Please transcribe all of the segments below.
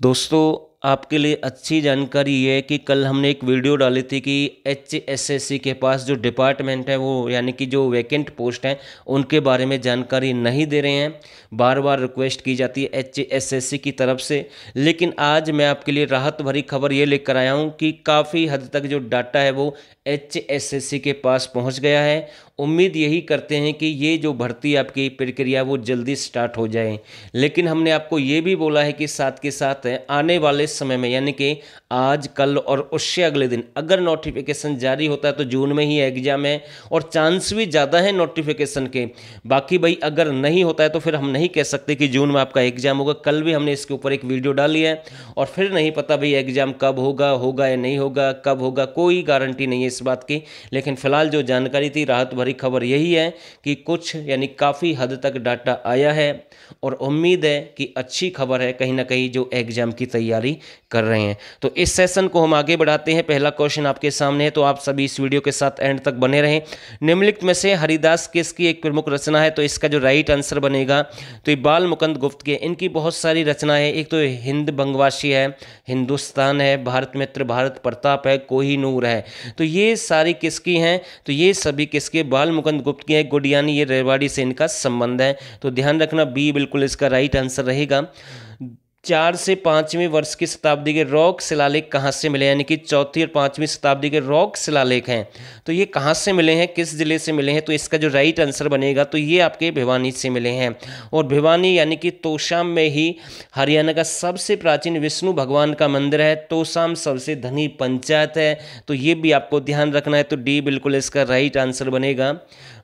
दोस्तों आपके लिए अच्छी जानकारी ये है कि कल हमने एक वीडियो डाली थी कि एच एस एस सी के पास जो डिपार्टमेंट है वो यानी कि जो वैकेंट पोस्ट हैं उनके बारे में जानकारी नहीं दे रहे हैं बार बार रिक्वेस्ट की जाती है एच एस एस सी की तरफ से लेकिन आज मैं आपके लिए राहत भरी खबर ये लेकर आया हूँ कि काफ़ी हद तक जो डाटा है वो एच एस एस सी के पास पहुँच गया है उम्मीद यही करते हैं कि ये जो भर्ती आपकी प्रक्रिया वो जल्दी स्टार्ट हो जाए लेकिन हमने आपको ये भी बोला है कि साथ के साथ आने वाले समय में यानी कि आज कल और उससे अगले दिन अगर नोटिफिकेशन जारी होता है तो जून में ही एग्जाम है और चांस भी ज़्यादा है नोटिफिकेशन के बाकी भाई अगर नहीं होता है तो फिर हम नहीं कह सकते कि जून में आपका एग्जाम होगा कल भी हमने इसके ऊपर एक वीडियो डाली है और फिर नहीं पता भाई एग्जाम कब होगा होगा या नहीं होगा कब होगा कोई गारंटी नहीं है इस बात की लेकिन फिलहाल जो जानकारी थी राहत भरी बड़ी खबर यही है कि कुछ यानी काफ़ी हद तक डाटा आया है और उम्मीद है कि अच्छी खबर है कहीं ना कहीं जो एग्ज़ाम की तैयारी कर रहे हैं तो इस सेशन को हम आगे बढ़ाते हैं पहला क्वेश्चन आपके सामने है तो आप सभी इस वीडियो के साथ एंड तक बने रहें निम्नलिखित में से हरिदास किसकी एक प्रमुख रचना है तो इसका जो राइट आंसर बनेगा तो ये बाल मुकंद गुप्त की इनकी बहुत सारी रचना है एक तो हिंद बंगवासी है हिंदुस्तान है भारत मित्र भारत प्रताप है कोही नूर है तो ये सारी किसकी हैं तो ये सभी किसके बाल मुकुंद गुप्त की है गुड यानी ये रेवाड़ी से इनका संबंध है तो ध्यान रखना बी बिल्कुल इसका राइट आंसर रहेगा चार से पाँचवीं वर्ष की शताब्दी के रॉक शिलालेख कहाँ से मिले यानी कि चौथी और पाँचवीं शताब्दी के रॉक शिलालेख हैं तो ये कहाँ से मिले हैं किस ज़िले से मिले हैं तो इसका जो राइट आंसर बनेगा तो ये आपके भिवानी से मिले हैं और भिवानी यानी कि तोशाम में ही हरियाणा का सबसे प्राचीन विष्णु भगवान का मंदिर है तोशाम सबसे धनी पंचायत है तो ये भी आपको ध्यान रखना है तो डी बिल्कुल इसका राइट आंसर बनेगा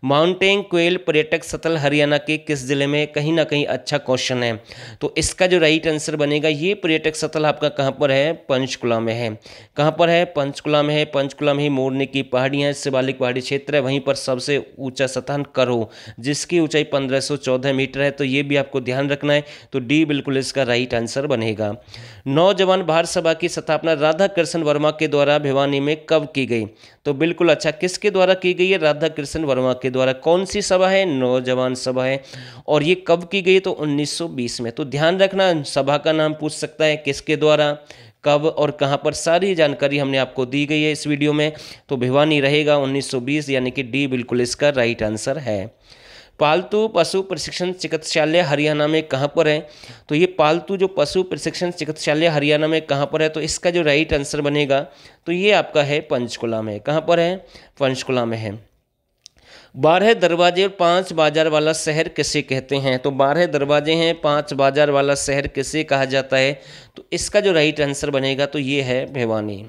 माउंटेन क्वेल पर्यटक स्थल हरियाणा के किस ज़िले में कहीं ना कहीं अच्छा क्वेश्चन है तो इसका जो राइट आंसर बनेगा ये पर्यटक स्थल आपका कहाँ पर है पंचकुला में है कहाँ पर है पंचकुला में है पंचकुला में ही मोरने की पहाड़ियाँ शिवालिक पहाड़ी क्षेत्र है वहीं पर सबसे ऊँचा स्थान करो जिसकी ऊँचाई पंद्रह मीटर है तो ये भी आपको ध्यान रखना है तो डी बिल्कुल इसका राइट आंसर बनेगा नौजवान भारत सभा की स्थापना राधा कृष्ण वर्मा के द्वारा भिवानी में कब की गई तो बिल्कुल अच्छा किसके द्वारा की गई है राधा कृष्ण वर्मा के द्वारा कौन सी सभा है नौजवान सभा है और ये कब की गई तो 1920 में तो ध्यान रखना सभा का नाम पूछ सकता है किसके द्वारा कब और कहां पर सारी जानकारी हमने आपको दी गई है इस वीडियो में तो भिवानी रहेगा 1920 यानी कि डी बिल्कुल इसका राइट आंसर है पालतू पशु प्रशिक्षण चिकित्सालय हरियाणा में कहाँ पर है तो ये पालतू जो पशु प्रशिक्षण चिकित्सालय हरियाणा में कहाँ पर है तो इसका जो राइट आंसर बनेगा तो ये आपका है पंचकुला में कहाँ पर है पंचकुला में है बारह दरवाजे और पांच बाजार वाला शहर किसे कहते हैं तो बारह दरवाजे हैं पांच बाजार वाला शहर किसे कहा जाता है तो इसका जो राइट आंसर बनेगा तो ये है भिवानी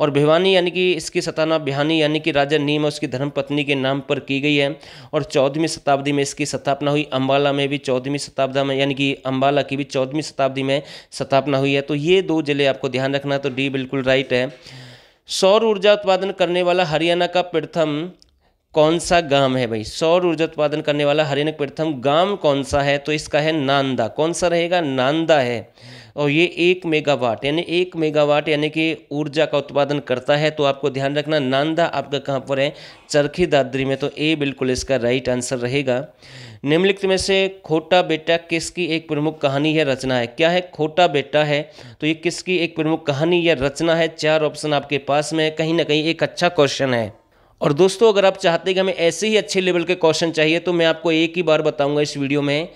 और भिवानी यानी कि इसकी सताना बिहानी यानी कि राजा नीम उसकी धर्मपत्नी के नाम पर की गई है और चौदहवीं शताब्दी में इसकी स्थापना हुई अम्बाला में भी चौदहवीं शताब्दी में यानी कि अम्बाला की भी चौदहवीं शताब्दी में स्थापना हुई है तो ये दो ज़िले आपको ध्यान रखना तो डी बिल्कुल राइट है सौर ऊर्जा उत्पादन करने वाला हरियाणा का प्रथम कौन सा गांव है भाई सौर ऊर्जा उत्पादन करने वाला हरियाणा प्रथम गांव कौन सा है तो इसका है नांदा कौन सा रहेगा नांदा है और ये एक मेगावाट यानी एक मेगावाट यानी कि ऊर्जा का उत्पादन करता है तो आपको ध्यान रखना नांदा आपका कहाँ पर है चरखी दादरी में तो ए बिल्कुल इसका राइट आंसर रहेगा निम्नलिखित में से खोटा बेटा किसकी एक प्रमुख कहानी या रचना है क्या है खोटा बेटा है तो ये किसकी एक प्रमुख कहानी या रचना है चार ऑप्शन आपके पास में कहीं ना कहीं एक अच्छा क्वेश्चन है और दोस्तों अगर आप चाहते हैं कि हमें ऐसे ही अच्छे लेवल के क्वेश्चन चाहिए तो मैं आपको एक ही बार बताऊंगा इस वीडियो में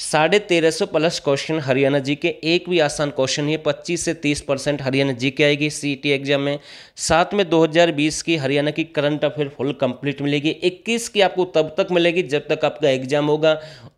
साढ़े तेरह सौ प्लस क्वेश्चन हरियाणा जी के एक भी आसान क्वेश्चन ये पच्चीस से तीस परसेंट हरियाणा जी के आएगी टी एग्जाम e में साथ में 2020 की हरियाणा की करंट अफेयर फुल कंप्लीट मिलेगी 21 की आपको तब तक मिलेगी जब तक आपका एग्जाम होगा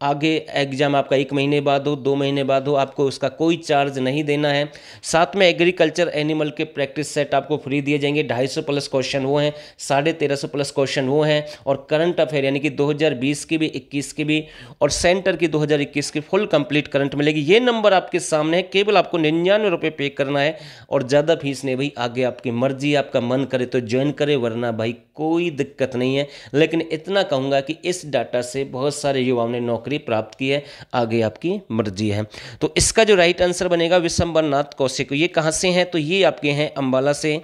आगे एग्जाम आपका एक महीने बाद हो दो महीने बाद हो आपको उसका कोई चार्ज नहीं देना है साथ में एग्रीकल्चर एनिमल के प्रैक्टिस सेट आपको फ्री दिए जाएंगे ढाई प्लस क्वेश्चन वो हैं साढ़े तेरह प्लस क्वेश्चन वो हैं और करंट अफेयर यानी कि दो की भी इक्कीस की भी और सेंटर की दो कि की फुल कंप्लीट करंट मिलेगी ये नंबर आपके सामने है केवल आपको निन्यानवे रुपये पे करना है और ज़्यादा फीस नहीं भाई आगे आपकी मर्जी आपका मन करे तो ज्वाइन करे वरना भाई कोई दिक्कत नहीं है लेकिन इतना कहूँगा कि इस डाटा से बहुत सारे युवाओं ने नौकरी प्राप्त की है आगे आपकी मर्जी है तो इसका जो राइट आंसर बनेगा विश्वम्बरनाथ कौशिक ये कहाँ से हैं तो ये आपके हैं अम्बाला से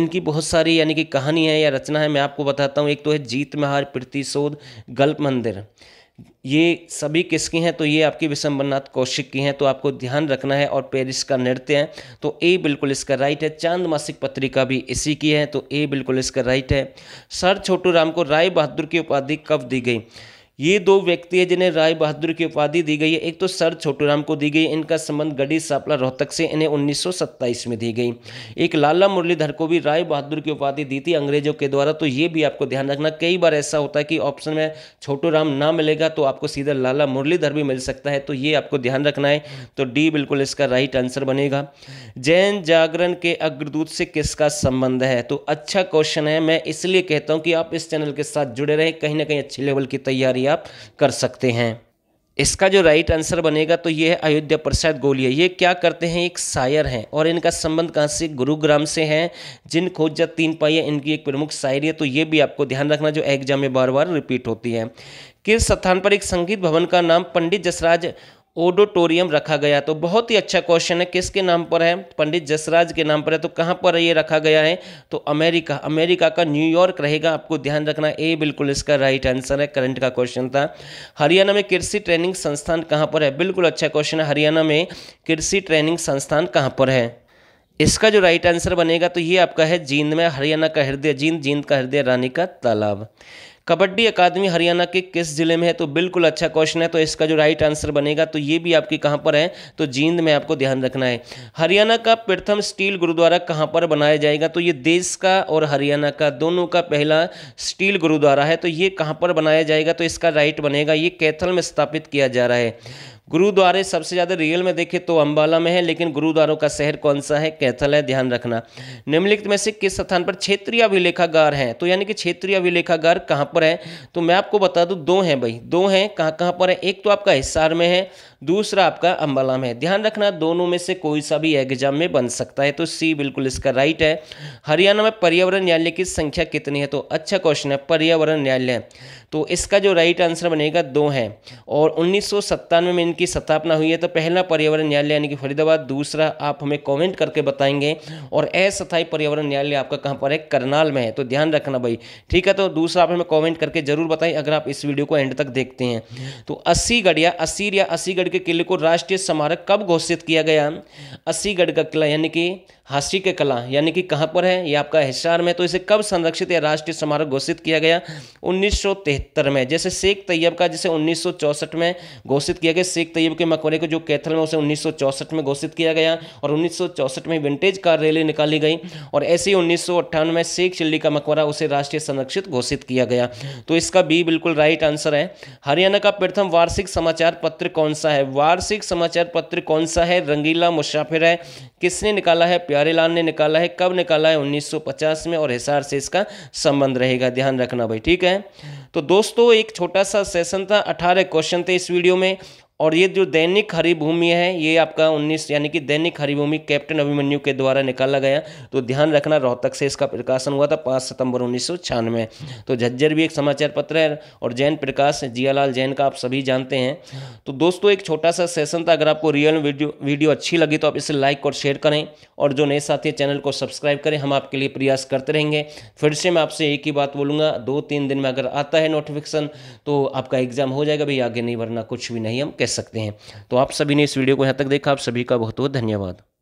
इनकी बहुत सारी यानी कि कहानी है या रचना है मैं आपको बताता हूँ एक तो है जीत महार प्रतिशोध गल्प मंदिर ये सभी किसकी हैं तो ये आपकी विसंबरनाथ कौशिक की हैं तो आपको ध्यान रखना है और पेरिस का नृत्य है तो ए बिल्कुल इसका राइट है चांद मासिक पत्रिका भी इसी की है तो ए बिल्कुल इसका राइट है सर छोटू राम को राय बहादुर की उपाधि कब दी गई ये दो व्यक्ति है जिन्हें राय बहादुर की उपाधि दी गई है एक तो सर छोटूराम को दी गई इनका संबंध गढ़ी सापला रोहतक से इन्हें 1927 में दी गई एक लाला मुरलीधर को भी राय बहादुर की उपाधि दी थी अंग्रेजों के द्वारा तो ये भी आपको ध्यान रखना कई बार ऐसा होता है कि ऑप्शन में राम ना मिलेगा तो आपको सीधा लाला मुरलीधर भी मिल सकता है तो ये आपको ध्यान रखना है तो डी बिल्कुल इसका राइट आंसर बनेगा जैन जागरण के अग्रदूत से किसका संबंध है तो अच्छा क्वेश्चन है मैं इसलिए कहता हूँ कि आप इस चैनल के साथ जुड़े रहें कहीं ना कहीं अच्छे लेवल की तैयारी भी आप कर सकते हैं इसका जो राइट आंसर बनेगा तो ये है अयोध्या प्रसाद गोलिया ये क्या करते हैं एक शायर हैं और इनका संबंध कहाँ से गुरुग्राम से है जिन खोजा तीन पाइया इनकी एक प्रमुख शायरी है तो ये भी आपको ध्यान रखना जो एग्जाम में बार बार रिपीट होती है किस स्थान पर एक संगीत भवन का नाम पंडित जसराज ओडोटोरियम रखा गया तो बहुत ही अच्छा क्वेश्चन है किसके नाम पर है पंडित जसराज के नाम पर है तो कहाँ पर ये रखा गया है तो अमेरिका अमेरिका का न्यूयॉर्क रहेगा आपको ध्यान रखना ए बिल्कुल इसका राइट आंसर है करंट का क्वेश्चन था हरियाणा में कृषि ट्रेनिंग संस्थान कहाँ पर है बिल्कुल अच्छा क्वेश्चन है हरियाणा में कृषि ट्रेनिंग संस्थान कहाँ पर है इसका जो राइट आंसर बनेगा तो ये आपका है जींद में हरियाणा का हृदय जींद जींद का हृदय रानी का तालाब कबड्डी अकादमी हरियाणा के किस ज़िले में है तो बिल्कुल अच्छा क्वेश्चन है तो इसका जो राइट आंसर बनेगा तो ये भी आपकी कहाँ पर है तो जींद में आपको ध्यान रखना है हरियाणा का प्रथम स्टील गुरुद्वारा कहाँ पर बनाया जाएगा तो ये देश का और हरियाणा का दोनों का पहला स्टील गुरुद्वारा है तो ये कहाँ पर बनाया जाएगा तो इसका राइट बनेगा ये कैथल में स्थापित किया जा रहा है गुरुद्वारे सबसे ज़्यादा रियल में देखें तो अम्बाला में है लेकिन गुरुद्वारों का शहर कौन सा है कैथल है ध्यान रखना निम्नलिखित में से किस स्थान पर क्षेत्रीय अभिलेखागार हैं तो यानी कि क्षेत्रीय अभिलेखागार कहाँ पर है तो मैं आपको बता दूँ दो हैं भाई दो हैं कहाँ कहाँ पर है एक तो आपका हिसार में है दूसरा आपका अम्बाला में है ध्यान रखना दोनों में से कोई सा भी एग्जाम में बन सकता है तो सी बिल्कुल इसका राइट है हरियाणा में पर्यावरण न्यायालय की संख्या कितनी है तो अच्छा क्वेश्चन है पर्यावरण न्यायालय तो इसका जो राइट आंसर बनेगा दो हैं और उन्नीस में की स्थापना हुई है तो पहला पर्यावरण न्यायालय यानी कि फरीदाबाद दूसरा आप हमें कमेंट करके बताएंगे और अस्थायी पर्यावरण न्यायालय आपका कहाँ पर है करनाल में है तो ध्यान रखना भाई ठीक है तो दूसरा आप हमें कॉमेंट करके जरूर बताएं अगर आप इस वीडियो को एंड तक देखते हैं तो अस्सीगढ़ या असीर या अस्सीगढ़ के किले को राष्ट्रीय स्मारक कब घोषित किया गया अस्सीगढ़ का किला यानी कि हासी के कला यानी कि कहाँ पर है ये आपका हिसार में तो इसे कब संरक्षित या राष्ट्रीय स्मारक घोषित किया गया 1973 में जैसे शेख तैयब का जिसे 1964 में घोषित किया गया शेख शेख तैयब के मकबरे को जो कैथल में उसे उन्नीस में घोषित किया गया और उन्नीस में विंटेज कार रैली निकाली गई और ऐसे ही उन्नीस में शेख चिल्ली का मकबरा उसे राष्ट्रीय संरक्षित घोषित किया गया तो इसका बी बिल्कुल राइट आंसर है हरियाणा का प्रथम वार्षिक समाचार पत्र कौन सा है वार्षिक समाचार पत्र कौन सा है रंगीला मुसाफिर है किसने निकाला है प्यारे ने निकाला है कब निकाला है 1950 में और हिसार से इसका संबंध रहेगा ध्यान रखना भाई ठीक है तो दोस्तों एक छोटा सा सेशन था 18 क्वेश्चन थे इस वीडियो में और ये जो दैनिक हरिभूमि है ये आपका 19 यानी कि दैनिक हरिभूमि कैप्टन अभिमन्यु के द्वारा निकाला गया तो ध्यान रखना रोहतक से इसका प्रकाशन हुआ था 5 सितंबर उन्नीस तो झज्जर भी एक समाचार पत्र है और जैन प्रकाश जियालाल जैन का आप सभी जानते हैं तो दोस्तों एक छोटा सा सेशन था अगर आपको रियल वीडियो वीडियो अच्छी लगी तो आप इसे लाइक और शेयर करें और जो नए साथी चैनल को सब्सक्राइब करें हम आपके लिए प्रयास करते रहेंगे फिर से मैं आपसे एक ही बात बोलूँगा दो तीन दिन में अगर आता है नोटिफिकेशन तो आपका एग्जाम हो जाएगा भाई आगे नहीं भरना कुछ भी नहीं हम कह सकते हैं तो आप सभी ने इस वीडियो को यहाँ तक देखा आप सभी का बहुत बहुत धन्यवाद